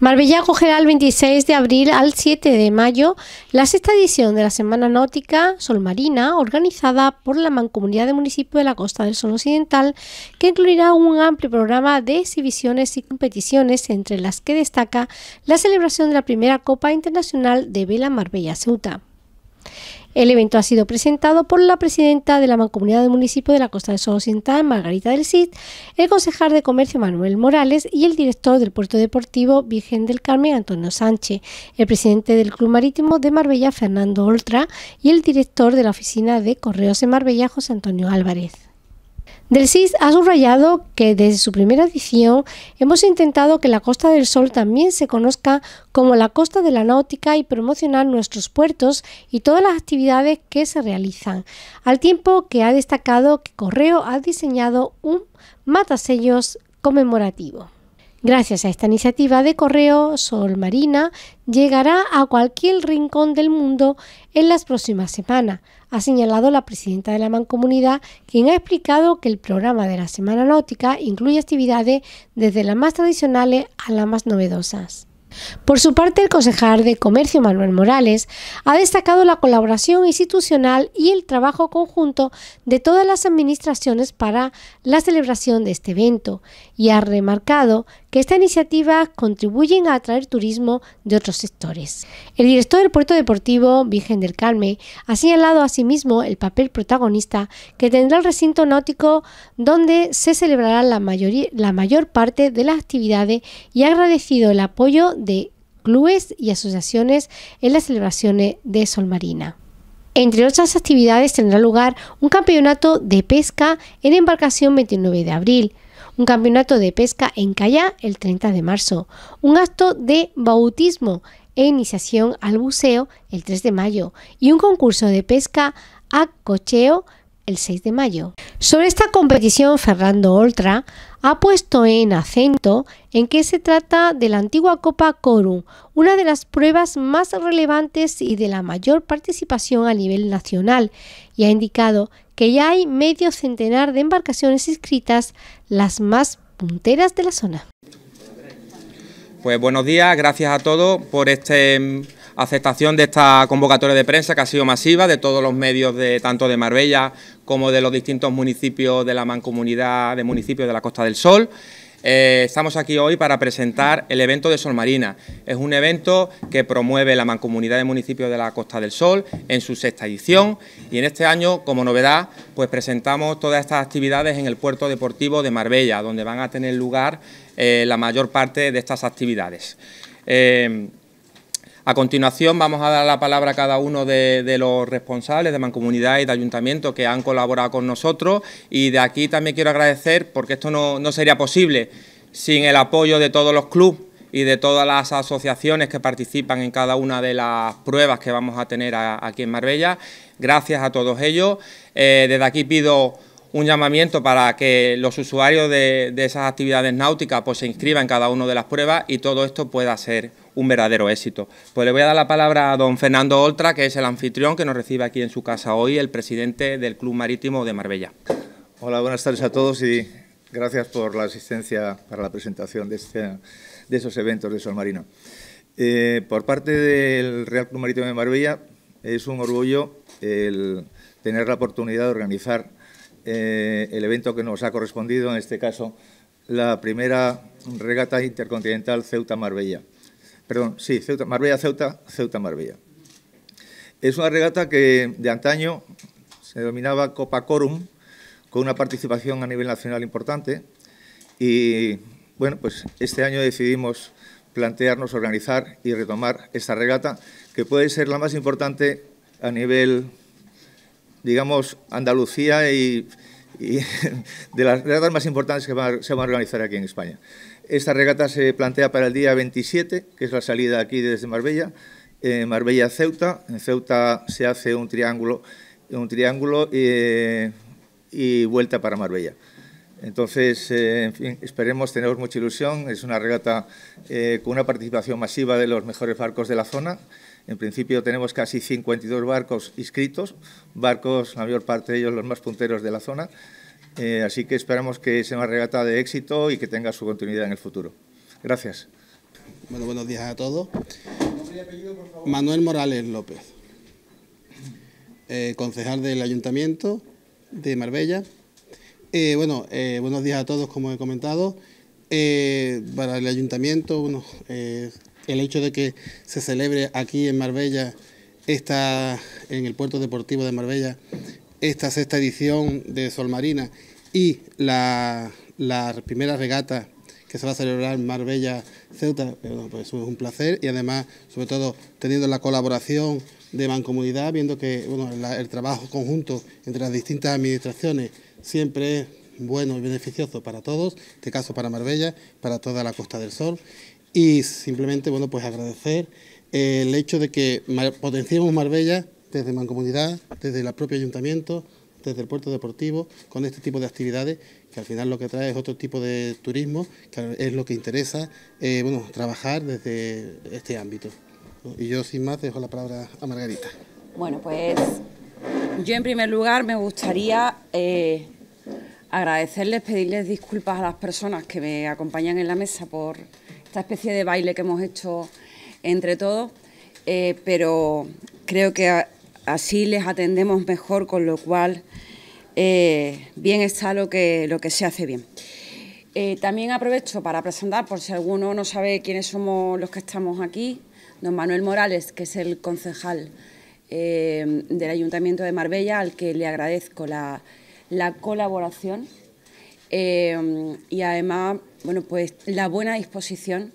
Marbella acogerá el 26 de abril al 7 de mayo la sexta edición de la Semana Náutica Marina organizada por la Mancomunidad de Municipio de la Costa del Sol Occidental, que incluirá un amplio programa de exhibiciones y competiciones, entre las que destaca la celebración de la primera Copa Internacional de Vela Marbella-Ceuta. El evento ha sido presentado por la presidenta de la Mancomunidad del Municipio de la Costa del Sol Occidental, Margarita del Cid, el concejal de Comercio Manuel Morales y el director del Puerto Deportivo Virgen del Carmen, Antonio Sánchez, el presidente del Club Marítimo de Marbella, Fernando Oltra, y el director de la Oficina de Correos en Marbella, José Antonio Álvarez. Del CIS ha subrayado que desde su primera edición hemos intentado que la Costa del Sol también se conozca como la Costa de la Náutica y promocionar nuestros puertos y todas las actividades que se realizan, al tiempo que ha destacado que Correo ha diseñado un matasellos conmemorativo. Gracias a esta iniciativa de correo, Sol Marina llegará a cualquier rincón del mundo en las próximas semanas, ha señalado la presidenta de la Mancomunidad, quien ha explicado que el programa de la Semana Náutica incluye actividades desde las más tradicionales a las más novedosas. Por su parte, el concejal de Comercio Manuel Morales ha destacado la colaboración institucional y el trabajo conjunto de todas las administraciones para la celebración de este evento y ha remarcado que esta iniciativa contribuye a atraer turismo de otros sectores. El director del puerto deportivo, Virgen del Carmen, ha señalado asimismo el papel protagonista que tendrá el recinto náutico donde se celebrará la, la mayor parte de las actividades y ha agradecido el apoyo de clubes y asociaciones en las celebraciones de Sol Marina. Entre otras actividades tendrá lugar un campeonato de pesca en embarcación 29 de abril, un campeonato de pesca en Callá el 30 de marzo, un acto de bautismo e iniciación al buceo el 3 de mayo y un concurso de pesca a cocheo el 6 de mayo. Sobre esta competición, Fernando Oltra ha puesto en acento en que se trata de la antigua Copa Corum, una de las pruebas más relevantes y de la mayor participación a nivel nacional, y ha indicado que ya hay medio centenar de embarcaciones inscritas, las más punteras de la zona. Pues buenos días, gracias a todos por este aceptación de esta convocatoria de prensa que ha sido masiva de todos los medios, de tanto de Marbella como de los distintos municipios de la mancomunidad de municipios de la Costa del Sol. Eh, estamos aquí hoy para presentar el evento de Sol Marina. Es un evento que promueve la Mancomunidad de Municipios de la Costa del Sol en su sexta edición y en este año, como novedad, pues presentamos todas estas actividades en el puerto deportivo de Marbella, donde van a tener lugar eh, la mayor parte de estas actividades. Eh, a continuación vamos a dar la palabra a cada uno de, los responsables de Mancomunidad y de Ayuntamiento que han colaborado con nosotros y de aquí también quiero agradecer, porque esto no, sería posible sin el apoyo de todos los clubes y de todas las asociaciones que participan en cada una de las pruebas que vamos a tener aquí en Marbella. Gracias a todos ellos. Eh, desde aquí pido un llamamiento para que los usuarios de, esas actividades náuticas pues, se inscriban en cada una de las pruebas y todo esto pueda ser un verdadero éxito. Pues le voy a dar la palabra a don Fernando Oltra, que es el anfitrión que nos recibe aquí en su casa hoy, el presidente del Club Marítimo de Marbella. Hola, buenas tardes a todos y gracias por la asistencia para la presentación de, este, esos eventos de Sol Marino. Eh, por parte del Real Club Marítimo de Marbella, es un orgullo el tener la oportunidad de organizar eh, el evento que nos ha correspondido, en este caso la primera regata intercontinental Ceuta-Marbella. Perdón, sí, Ceuta, Marbella-Ceuta, Ceuta-Marbella. Es una regata que de antaño se denominaba Copa Corum, con una participación a nivel nacional importante. Y bueno, pues este año decidimos plantearnos organizar y retomar esta regata, que puede ser la más importante a nivel digamos, Andalucía y, de las regatas más importantes que se van a organizar aquí en España. Esta regata se plantea para el día 27, que es la salida aquí desde Marbella, Marbella-Ceuta. En Ceuta se hace un triángulo, un triángulo eh, y vuelta para Marbella. Entonces, eh, esperemos, tenemos mucha ilusión. Es una regata eh, con una participación masiva de los mejores barcos de la zona. En principio tenemos casi 52 barcos inscritos, barcos, la mayor parte de ellos los más punteros de la zona, eh, así que esperamos que sea una regata de éxito y que tenga su continuidad en el futuro. Gracias. Bueno, buenos días a todos. Manuel Morales López, eh, concejal del Ayuntamiento de Marbella. Eh, bueno, buenos días a todos, como he comentado. para el ayuntamiento, bueno, el hecho de que se celebre aquí en Marbella, esta, en el puerto deportivo de Marbella, esta sexta edición de Sol Marina y la, primera regata que se va a celebrar en Marbella Ceuta, pues es un placer y además, sobre todo, teniendo la colaboración de Mancomunidad, viendo que bueno, el trabajo conjunto entre las distintas administraciones siempre es bueno y beneficioso para todos, en este caso para Marbella, para toda la Costa del Sol y simplemente, bueno, pues agradecer el hecho de que potenciemos Marbella desde Mancomunidad, desde el propio ayuntamiento, desde el puerto deportivo, con este tipo de actividades, que al final lo que trae es otro tipo de turismo, que es lo que interesa, eh, bueno, trabajar desde este ámbito. Y yo sin más dejo la palabra a Margarita. Bueno, pues yo en primer lugar me gustaría eh, agradecerles, pedirles disculpas a las personas que me acompañan en la mesa por especie de baile que hemos hecho entre todos, eh, pero creo que así les atendemos mejor, con lo cual eh, bien está lo que, lo que se hace bien. Eh, también aprovecho para presentar, por si alguno no sabe quiénes somos los que estamos aquí, don Manuel Morales, que es el concejal del Ayuntamiento de Marbella, al que le agradezco la, la colaboración Em, y además, bueno, pues la buena disposición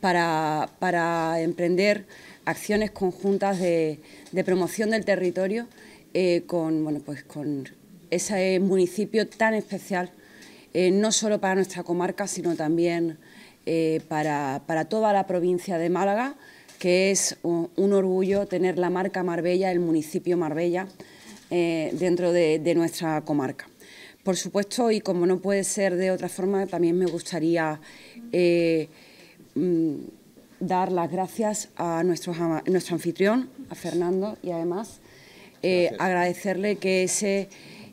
para, para emprender acciones conjuntas de, promoción del territorio eh, con, bueno, pues con ese municipio tan especial, eh, no solo para nuestra comarca, sino también eh, para, toda la provincia de Málaga, que es un, orgullo tener la marca Marbella, el municipio Marbella, dentro de nuestra comarca. Por supuesto, y como no puede ser de otra forma, también me gustaría eh, mm, dar las gracias a nuestro, anfitrión, a Fernando, y además eh, agradecerle que ese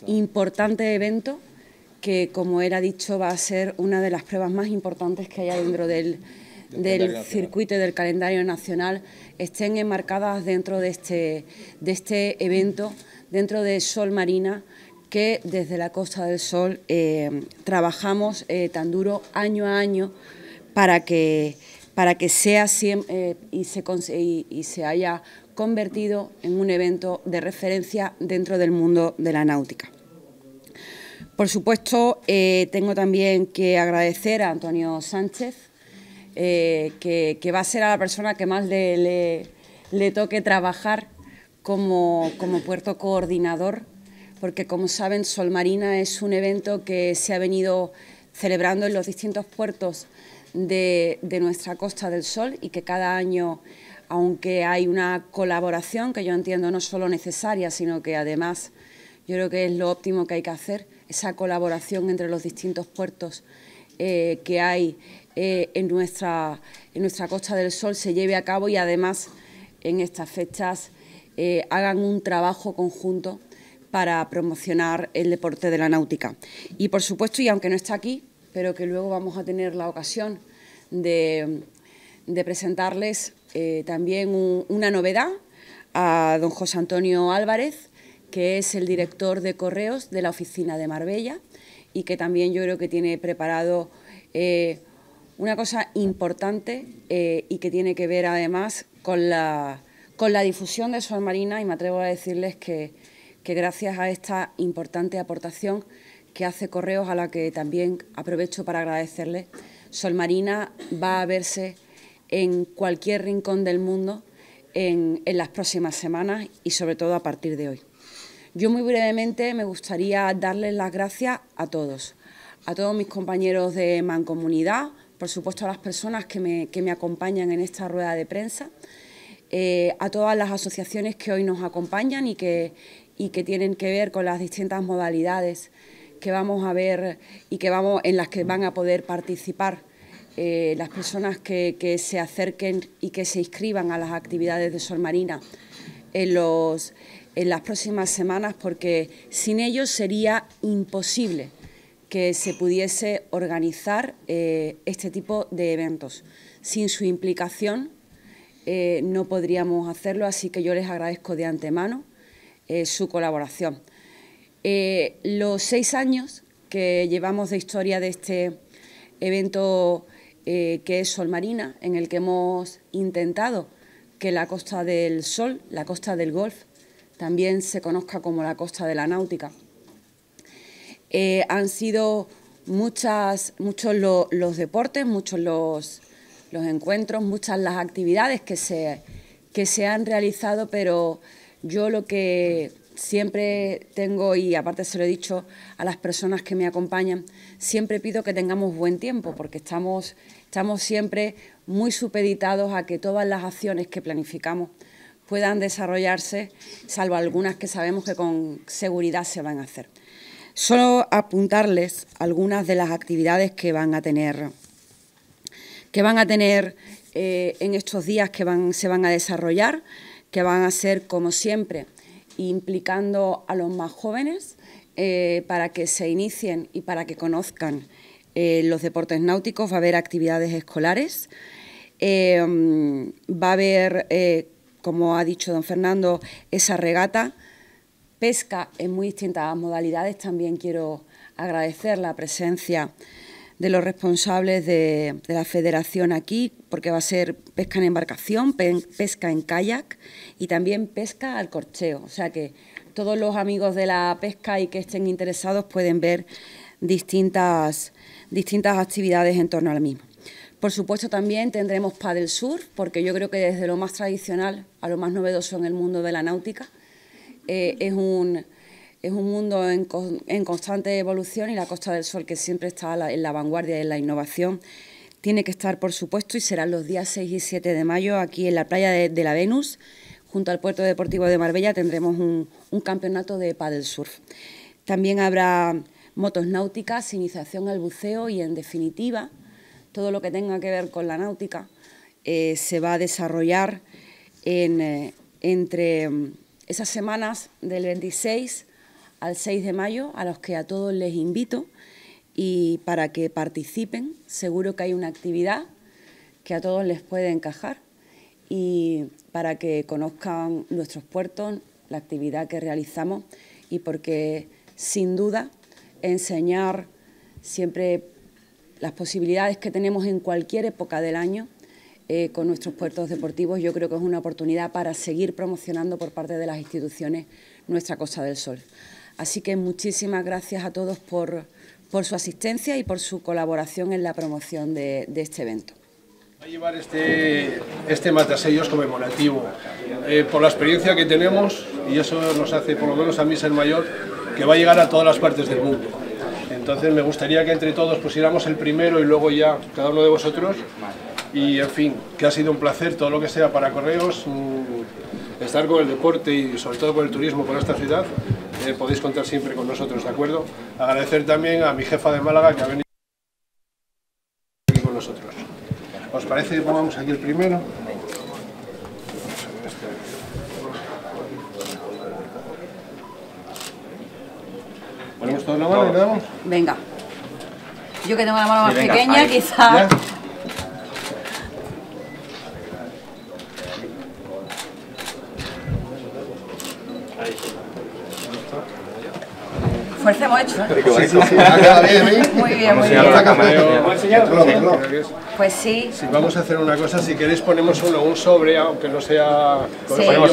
importante evento, que como era dicho va a ser una de las pruebas más importantes que haya dentro del, circuito y del calendario nacional, estén enmarcadas dentro de este, de este evento, dentro de Sol Marina, que desde la Costa del Sol eh, trabajamos eh, tan duro año a año para que, para que sea eh, y, se, haya convertido en un evento de referencia dentro del mundo de la náutica. Por supuesto, tengo también que agradecer a Antonio Sánchez, que, va a ser a la persona que más le, toque trabajar como, como puerto coordinador porque como saben Sol Marina es un evento que se ha venido celebrando en los distintos puertos de, nuestra Costa del Sol y que cada año, aunque hay una colaboración que yo entiendo no solo necesaria, sino que además yo creo que es lo óptimo que hay que hacer, esa colaboración entre los distintos puertos eh, que hay eh, en, nuestra, en nuestra Costa del Sol se lleve a cabo y además en estas fechas eh, hagan un trabajo conjunto para promocionar el deporte de la náutica. Y por supuesto, y aunque no está aquí, pero que luego vamos a tener la ocasión de, presentarles eh, también una novedad a don José Antonio Álvarez, que es el director de correos de la oficina de Marbella y que también yo creo que tiene preparado eh, una cosa importante eh, y que tiene que ver además con la, con la difusión de su Marina y me atrevo a decirles que que gracias a esta importante aportación que hace Correos, a la que también aprovecho para agradecerle, Sol Marina va a verse en cualquier rincón del mundo en, las próximas semanas y sobre todo a partir de hoy. Yo muy brevemente me gustaría darles las gracias a todos, a todos mis compañeros de Mancomunidad, por supuesto a las personas que me, acompañan en esta rueda de prensa, eh, a todas las asociaciones que hoy nos acompañan y que, y que tienen que ver con las distintas modalidades que vamos a ver y que vamos, en las que van a poder participar eh, las personas que, se acerquen y que se inscriban a las actividades de Sol Marina en, los, en las próximas semanas, porque sin ellos sería imposible que se pudiese organizar eh, este tipo de eventos. Sin su implicación eh, no podríamos hacerlo, así que yo les agradezco de antemano eh, su colaboración. Eh, los seis años que llevamos de historia de este evento eh, que es Sol Marina, en el que hemos intentado que la Costa del Sol, la Costa del Golf, también se conozca como la Costa de la Náutica. han sido muchas, muchos los deportes, muchos los, los, encuentros, muchas las actividades que se, que se han realizado, pero yo lo que siempre tengo, y aparte se lo he dicho a las personas que me acompañan, siempre pido que tengamos buen tiempo, porque estamos, siempre muy supeditados a que todas las acciones que planificamos puedan desarrollarse, salvo algunas que sabemos que con seguridad se van a hacer. Solo apuntarles algunas de las actividades que van a tener, que van a tener eh, en estos días que se van a desarrollar que van a ser, como siempre, implicando a los más jóvenes eh, para que se inicien y para que conozcan eh, los deportes náuticos. Va a haber actividades escolares, eh, va a haber, como ha dicho don Fernando, esa regata, pesca en muy distintas modalidades. También quiero agradecer la presencia de los responsables de, la federación aquí, porque va a ser pesca en embarcación, pesca en kayak y también pesca al corcheo. O sea que todos los amigos de la pesca y que estén interesados pueden ver distintas, distintas actividades en torno al mismo. Por supuesto también tendremos del sur porque yo creo que desde lo más tradicional a lo más novedoso en el mundo de la náutica eh, es un es un mundo en, constante evolución y la Costa del Sol, que siempre está en la vanguardia de la innovación, tiene que estar, por supuesto, y serán los días 6 y 7 de mayo aquí en la playa de, la Venus, junto al puerto deportivo de Marbella, tendremos un, campeonato de paddle surf. También habrá motos náuticas, iniciación al buceo y, en definitiva, todo lo que tenga que ver con la náutica eh, se va a desarrollar eh, entre mm, esas semanas del 26 al 6 de mayo, a los que a todos les invito y para que participen. Seguro que hay una actividad que a todos les puede encajar y para que conozcan nuestros puertos, la actividad que realizamos y porque sin duda enseñar siempre las posibilidades que tenemos en cualquier época del año eh, con nuestros puertos deportivos, yo creo que es una oportunidad para seguir promocionando por parte de las instituciones nuestra Costa del Sol. Así que muchísimas gracias a todos por, por su asistencia y por su colaboración en la promoción de, este evento. Va a llevar este, este matasellos conmemorativo. Eh, por la experiencia que tenemos, y eso nos hace, por lo menos a mí ser mayor, que va a llegar a todas las partes del mundo. Entonces me gustaría que entre todos pusiéramos el primero y luego ya cada uno de vosotros. Y en fin, que ha sido un placer todo lo que sea para correos, estar con el deporte y sobre todo con el turismo por esta ciudad, eh, podéis contar siempre con nosotros, ¿de acuerdo? Agradecer también a mi jefa de Málaga que ha venido aquí con nosotros. ¿Os parece que pongamos aquí el primero? ¿Ponemos todos la mano y le damos? Venga. Yo que tengo la mano más pequeña, quizás... Fuerza hemos hecho. Sí, sí, sí. Ah, muy bien, muy bien. Pues sí. Vamos a hacer una cosa, si queréis ponemos uno, un sobre, aunque no sea...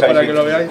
para que lo veáis.